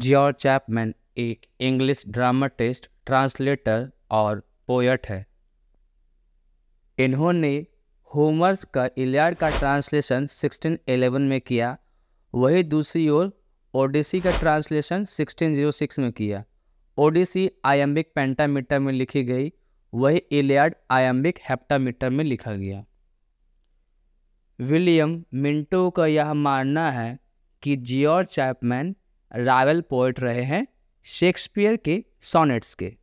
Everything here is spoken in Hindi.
जॉर्ज चैपमैन एक इंग्लिश ड्रामाटिस्ट ट्रांसलेटर और पोएट है इन्होंने होमर्स का इलियाड का ट्रांसलेशन 1611 में किया वही दूसरी ओर ओडिसी का ट्रांसलेशन 1606 में किया ओडिसी आयम्बिक पेंटामीटर में लिखी गई वही इलियाड आयम्बिक हेप्टामीटर में लिखा गया विलियम मिंटो का यह मानना है कि जियोर चैपमैन रावल पोइट रहे हैं शेक्सपियर के सोनेट्स के